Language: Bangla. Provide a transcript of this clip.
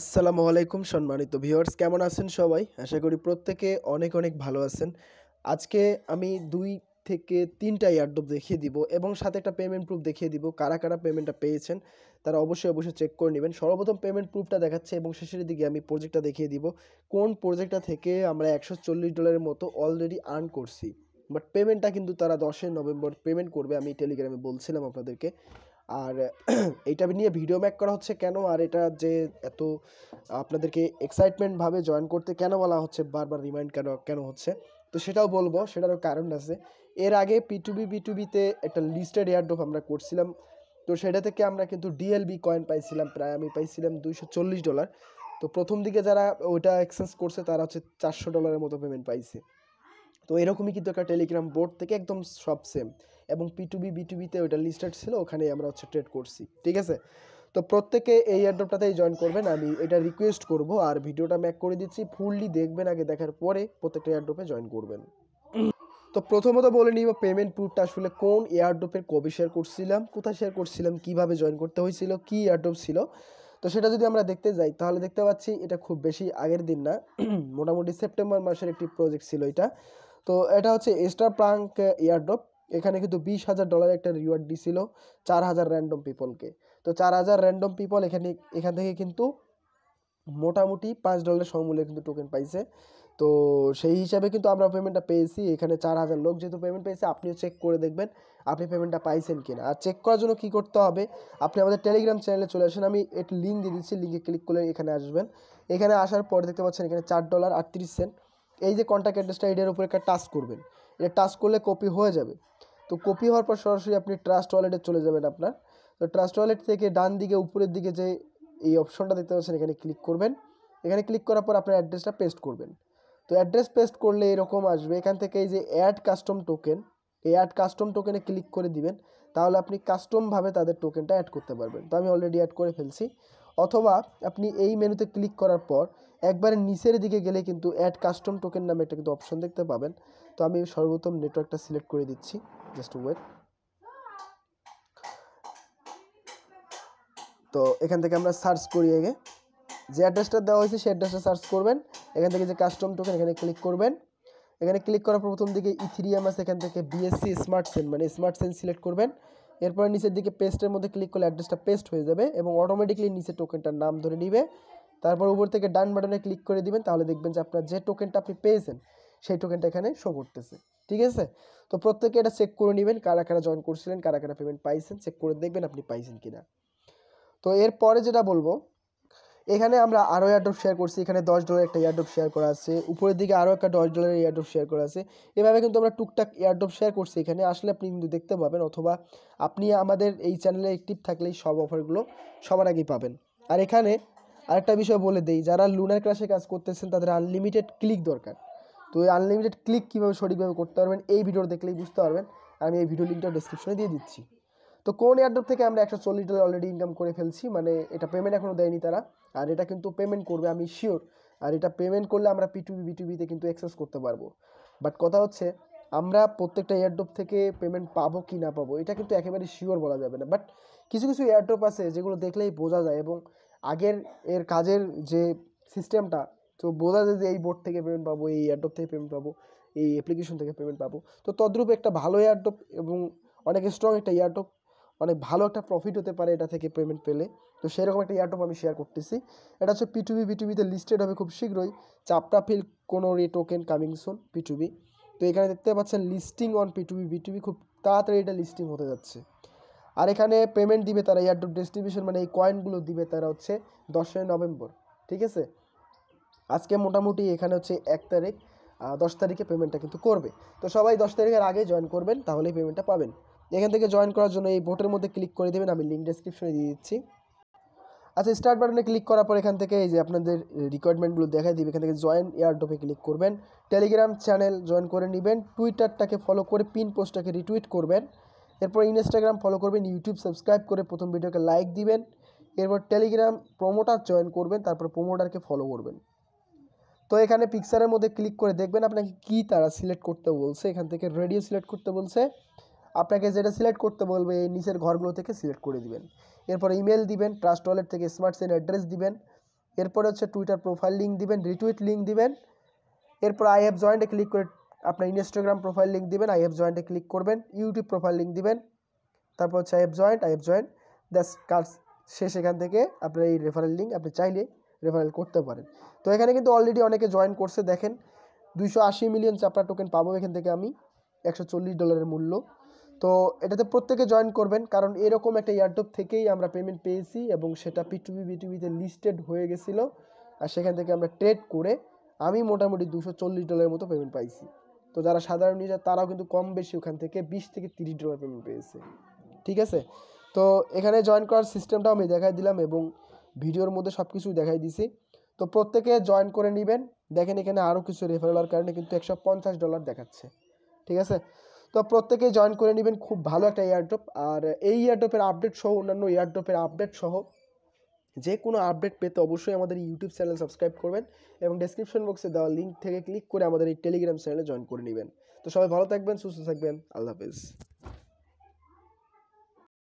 আসসালামু আলাইকুম সম্মানিত ভিউয়ার্স কেমন আছেন সবাই আশা করি প্রত্যেকে অনেক অনেক ভালো আছেন আজকে আমি দুই থেকে তিনটা ইয়ারড্রপ দেখিয়ে দিব এবং সাথে একটা পেমেন্ট প্রুফ দেখিয়ে দিব কারা কারা পেমেন্টটা পেয়েছেন তারা অবশ্যই অবশ্যই চেক করে নেবেন সর্বপ্রথম পেমেন্ট প্রুফটা দেখাচ্ছে এবং শেষের দিকে আমি প্রজেক্টটা দেখিয়ে দিব কোন প্রজেক্টটা থেকে আমরা একশো চল্লিশ ডলারের মতো অলরেডি আর্ন করছি বাট পেমেন্টটা কিন্তু তারা দশই নভেম্বর পেমেন্ট করবে আমি টেলিগ্রামে বলছিলাম আপনাদেরকে আর এইটা নিয়ে ভিডিও ম্যাক করা হচ্ছে কেন আর এটা যে এত আপনাদেরকে এক্সাইটমেন্টভাবে জয়েন করতে কেন বলা হচ্ছে বারবার রিমাইন্ড কেন কেন হচ্ছে তো সেটাও বলবো সেটারও কারণ আছে এর আগে পিটুবি পিটুবিতে একটা লিস্টেড এয়ারড্রপ আমরা করছিলাম তো সেটা থেকে আমরা কিন্তু ডিএলবি কয়েন পাইছিলাম প্রায় আমি পাইছিলাম দুইশো ডলার তো প্রথম দিকে যারা ওইটা এক্সচেঞ্জ করছে তারা হচ্ছে চারশো ডলারের মতো পেমেন্ট পাইছে তো এরকমই কিন্তু একটা টেলিগ্রাম বোর্ড থেকে একদম সব সেম এবং পিটুবি বিটুবিতে ওইটা লিস্টেড ছিল ওখানে আমরা হচ্ছে ট্রেড করছি ঠিক আছে তো প্রত্যেকে এই অ্যাডপটাতেই জয়েন করবেন আমি এটা রিকোয়েস্ট করব আর ভিডিওটা ম্যাক করে দিচ্ছি ফুললি দেখবেন আগে দেখার পরে প্রত্যেকটা এয়ারড্রপে জয়েন করবেন তো প্রথমত বলে নিব পেমেন্ট প্রুফটা আসলে কোন এয়ারড্রপের কবে শেয়ার করছিলাম কোথায় শেয়ার করছিলাম কিভাবে জয়েন করতে হয়েছিল কি এয়ারড্রপ ছিল তো সেটা যদি আমরা দেখতে যাই তাহলে দেখতে পাচ্ছি এটা খুব বেশি আগের দিন না মোটামুটি সেপ্টেম্বর মাসের একটি প্রজেক্ট ছিল এটা তো এটা হচ্ছে স্টার প্রাঙ্ক এয়ারড্রপ এখানে কিন্তু বিশ হাজার ডলার একটা রিওয়ার্ড দিছিল চার হাজার র্যান্ডম পিপলকে তো চার হাজার র্যান্ডম পিপল এখানে এখান থেকে কিন্তু মোটামুটি পাঁচ ডলারের সমমূল্যে কিন্তু টোকেন পাইছে তো সেই হিসাবে কিন্তু আমরা পেমেন্টটা পেয়েছি এখানে চার হাজার লোক যেহেতু পেমেন্ট পেয়েছে আপনিও চেক করে দেখবেন আপনি পেমেন্টটা পাইছেন কিনা আর চেক করার জন্য কী করতে হবে আপনি আমাদের টেলিগ্রাম চ্যানেলে চলে আসেন আমি এটি লিঙ্ক দিয়ে দিচ্ছি লিঙ্কে ক্লিক করলে এখানে আসবেন এখানে আসার পর দেখতে পাচ্ছেন এখানে চার ডলার আটত্রিশ সেন্ট এই যে কন্ট্যাক্ট অ্যাড্রেসটা এটার উপরে একটা টাচ করবেন এটা টাচ করলে কপি হয়ে যাবে তো কপি হওয়ার পর সরাসরি আপনি ট্রাস্ট ওয়ালেটে চলে যাবেন আপনার তো ট্রাস্ট ওয়ালেট থেকে ডান দিকে উপরের দিকে যে এই অপশনটা দেখতে পাচ্ছেন এখানে ক্লিক করবেন এখানে ক্লিক করার পর আপনার অ্যাড্রেসটা পেস্ট করবেন তো অ্যাড্রেস পেস্ট করলে এরকম আসবে এখান থেকে এই যে অ্যাড কাস্টম টোকেন এই অ্যাড কাস্টম টোকেনে ক্লিক করে দিবেন তাহলে আপনি কাস্টমভাবে তাদের টোকেনটা অ্যাড করতে পারবেন তো আমি অলরেডি অ্যাড করে ফেলছি অথবা আপনি এই মেনুতে ক্লিক করার পর একবারে নিচের দিকে গেলে কিন্তু অ্যাড কাস্টম টোকেন নামে একটা কিন্তু অপশন দেখতে পাবেন তো আমি সর্বোত্তম নেটওয়ার্কটা সিলেক্ট করে দিচ্ছি জাস্ট ওয়েট তো এখান থেকে আমরা সার্চ করি আগে যে অ্যাড্রেসটা দেওয়া হয়েছে সেই অ্যাড্রেসটা সার্চ করবেন এখান থেকে যে কাস্টম টোকেন এখানে ক্লিক করবেন এখানে ক্লিক করার প্রথম দিকে ইথিরিয়াম আছে এখান থেকে বিএসসি স্মার্ট সেন মানে স্মার্ট সেন সিলেক্ট করবেন এরপরে নিচের দিকে পেস্টের মধ্যে ক্লিক করলে অ্যাড্রেসটা পেস্ট হয়ে যাবে এবং অটোমেটিকলি নিচে টোকেনটার নাম ধরে নিবে তারপর উপর থেকে ডান বাটনে ক্লিক করে দিবেন তাহলে দেখবেন যে আপনার যে টোকেনটা আপনি পেয়েছেন সেই টোকেনটা এখানে শো করতেছে ঠিক আছে তো প্রত্যেকে এটা চেক করে নেবেন কারা কারা জয়েন করছিলেন কারা কারা পেমেন্ট পাইছেন চেক করে দেখবেন আপনি পাইছেন কিনা তো এরপরে যেটা বলবো এখানে আমরা আরও এয়ারড্রপ শেয়ার করছি এখানে দশ ডলার একটা এয়ারড্রপ শেয়ার করা আছে উপরের দিকে আরও একটা দশ ডলারের এয়ারড্রপ শেয়ার করা আছে এভাবে কিন্তু আমরা টুকটাক এয়ারড্রপ শেয়ার করছি এখানে আসলে আপনি কিন্তু দেখতে পাবেন অথবা আপনি আমাদের এই চ্যানেলে অ্যাক্টিভ থাকলেই সব অফারগুলো সবার আগেই পাবেন আর এখানে আরেকটা বিষয় বলে দিই যারা লুনার ক্লাসে কাজ করতেছেন তাদের আনলিমিটেড ক্লিক দরকার তো এই আনলিমিটেড ক্লিক কীভাবে সঠিকভাবে করতে পারবেন এই ভিডিও দেখলেই বুঝতে পারবেন আমি এই ভিডিও লিঙ্কটা ডিসক্রিপশনে দিয়ে দিচ্ছি তো কোন এয়ারড্রপ থেকে আমরা একশো চল্লিশ ডলার অলরেডি ইনকাম করে ফেলছি মানে এটা পেমেন্ট এখনও দেয়নি তারা আর এটা কিন্তু পেমেন্ট করবে আমি শিওর আর এটা পেমেন্ট করলে আমরা পিটুবি বিটুবিতে কিন্তু অ্যাক্সেস করতে পারবো বাট কথা হচ্ছে আমরা প্রত্যেকটা এয়ারড্রপ থেকে পেমেন্ট পাবো কি না পাবো এটা কিন্তু একেবারে শিওর বলা যাবে না বাট কিছু কিছু এয়ারড্রপ আছে যেগুলো দেখলেই বোঝা যায় এবং আগের এর কাজের যে সিস্টেমটা তো বোঝা যায় যে এই বোর্ড থেকে পেমেন্ট পাবো এই অ্যাডপ থেকে পেমেন্ট পাবো এই অ্যাপ্লিকেশন থেকে পেমেন্ট পাবো তো তদ্রূপ একটা ভালো এয়ারডপ এবং অনেক স্ট্রং একটা এয়ারডপ অনেক ভালো একটা প্রফিট হতে পারে এটা থেকে পেমেন্ট পেলে তো সেরকম একটা এয়ারডপ আমি শেয়ার করতেছি এটা হচ্ছে পিটুবি বিটুবিতে লিস্টেড হবে খুব শীঘ্রই চাপটা ফিল কোনো রে টোকেন কামিং সোন পিটুবি তো এখানে দেখতে পাচ্ছেন লিস্টিং অন পিটুবি বিটুবি খুব তাড়াতাড়ি এটা লিস্টিং হতে যাচ্ছে আর এখানে পেমেন্ট দিবে তারা এয়ারড্রপ ডিস্ট্রিবিউশন মানে এই কয়েনগুলো দিবে তারা হচ্ছে দশই নভেম্বর ঠিক আছে আজকে মোটামুটি এখানে হচ্ছে এক তারিখ দশ তারিখে পেমেন্টটা কিন্তু করবে তো সবাই দশ তারিখের আগে জয়েন করবেন তাহলেই পেমেন্টটা পাবেন এখান থেকে জয়েন করার জন্য এই ভোটের মধ্যে ক্লিক করে দেবেন আমি লিঙ্ক ডিসক্রিপশনে দিয়ে দিচ্ছি আচ্ছা স্টার্ট বাটনে ক্লিক করার পর এখান থেকে এই যে আপনাদের রিকোয়ারমেন্টগুলো দেখাই দিবে এখান থেকে জয়েন এয়ারডপে ক্লিক করবেন টেলিগ্রাম চ্যানেল জয়েন করে নেবেন টুইটারটাকে ফলো করে পিন পোস্টটাকে রিটুইট করবেন এরপর ইনস্টাগ্রাম ফলো করবেন ইউটিউব সাবস্ক্রাইব করে প্রথম ভিডিওকে লাইক দিবেন এরপর টেলিগ্রাম প্রোমোটার জয়েন করবেন তারপর প্রোমোটারকে ফলো করবেন তো এখানে পিকচারের মধ্যে ক্লিক করে দেখবেন আপনাকে কি তারা সিলেক্ট করতে বলছে এখান থেকে রেডিও সিলেক্ট করতে বলছে আপনাকে যেটা সিলেক্ট করতে বলবে এই নিচের ঘরগুলো থেকে সিলেক্ট করে দিবেন এরপর ইমেল দিবেন ট্রাস্ট ওয়ালেট থেকে স্মার্ট সেন অ্যাড্রেস দিবেন এরপরে হচ্ছে টুইটার প্রোফাইল লিঙ্ক দিবেন রিটুইট লিঙ্ক দিবেন এরপর আই হ্যাভ জয়েন্টে ক্লিক করে আপনার ইনস্টাগ্রাম প্রোফাইল লিঙ্ক দেবেন আই এফ জয়েন্টে ক্লিক করবেন ইউটিউব প্রোফাইল লিঙ্ক দেবেন তারপর হচ্ছে I've joined I've joined that's কার শেষ এখান থেকে আপনার এই রেফারেল লিঙ্ক আপনি চাইলে রেফারেল করতে পারেন তো এখানে কিন্তু অলরেডি অনেকে জয়েন করছে দেখেন দুইশো আশি মিলিয়ন চাপড়া টোকেন পাবো এখান থেকে আমি একশো চল্লিশ ডলারের মূল্য তো এটাতে প্রত্যেকে জয়েন করবেন কারণ এরকম একটা ইয়ারটপ থেকেই আমরা পেমেন্ট পেয়েছি এবং সেটা পিটুবি বিটুবিতে লিস্টেড হয়ে গেছিলো আর সেখান থেকে আমরা ট্রেড করে আমি মোটামুটি দুশো চল্লিশ ডলারের মতো পেমেন্ট পাইছি তো যারা সাধারণ ইউজার তারাও কিন্তু কম বেশি ওখান থেকে বিশ থেকে তিরিশ ডলার পেমেন্ট পেয়েছে ঠিক আছে তো এখানে জয়েন করার সিস্টেমটাও আমি দেখাই দিলাম এবং ভিডিওর মধ্যে সব কিছুই দেখাই দিছি তো প্রত্যেকে জয়েন করে নেবেন দেখেন এখানে আরও কিছু রেফারেলার কারণে কিন্তু একশো পঞ্চাশ ডলার দেখাচ্ছে ঠিক আছে তো প্রত্যেকে জয়েন করে নেবেন খুব ভালো একটা এয়ারড্রপ আর এই এয়ারড্রপের আপডেট সহ অন্যান্য এয়ারড্রপের আপডেট সহ যে কোনো আপডেট পেতে অবশ্যই আমাদের ইউটিউব চ্যানেল সাবস্ক্রাইব করবেন এবং ডেসক্রিপশন বক্সে দেওয়া লিঙ্ক থেকে ক্লিক করে আমাদের এই টেলিগ্রাম চ্যানেলে জয়েন করে নেবেন তো সবাই ভালো থাকবেন সুস্থ থাকবেন আল্লাহ হাফেজ